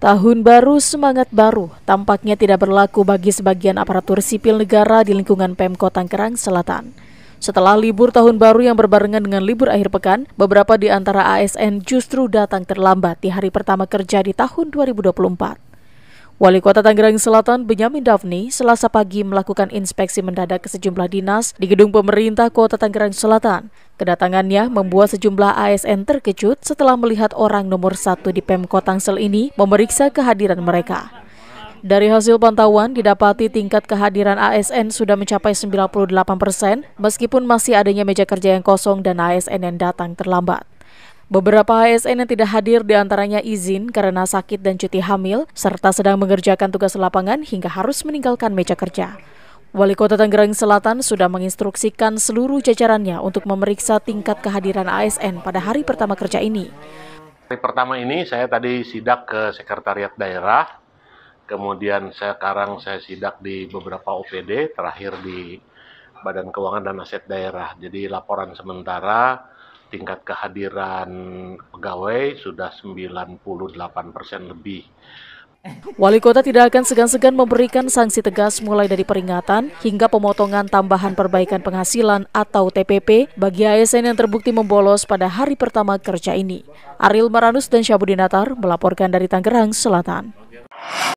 Tahun baru, semangat baru tampaknya tidak berlaku bagi sebagian aparatur sipil negara di lingkungan Pemkot Tangerang Selatan. Setelah libur tahun baru yang berbarengan dengan libur akhir pekan, beberapa di antara ASN justru datang terlambat di hari pertama kerja di tahun 2024. Wali Kota Tangerang Selatan Benyamin Dafni selasa pagi melakukan inspeksi mendadak ke sejumlah dinas di gedung pemerintah Kota Tangerang Selatan Kedatangannya membuat sejumlah ASN terkejut setelah melihat orang nomor satu di Pemkot Tangsel ini memeriksa kehadiran mereka. Dari hasil pantauan, didapati tingkat kehadiran ASN sudah mencapai 98 persen, meskipun masih adanya meja kerja yang kosong dan ASN yang datang terlambat. Beberapa ASN yang tidak hadir diantaranya izin karena sakit dan cuti hamil, serta sedang mengerjakan tugas lapangan hingga harus meninggalkan meja kerja. Wali Kota Tangerang Selatan sudah menginstruksikan seluruh jajarannya untuk memeriksa tingkat kehadiran ASN pada hari pertama kerja ini. Hari pertama ini saya tadi sidak ke Sekretariat Daerah, kemudian sekarang saya sidak di beberapa OPD, terakhir di Badan Keuangan dan Aset Daerah. Jadi laporan sementara tingkat kehadiran pegawai sudah 98 persen lebih. Wali kota tidak akan segan-segan memberikan sanksi tegas mulai dari peringatan hingga pemotongan tambahan perbaikan penghasilan atau TPP bagi ASN yang terbukti membolos pada hari pertama kerja ini. Aril Maranus dan Syabudinatar melaporkan dari Tangerang Selatan.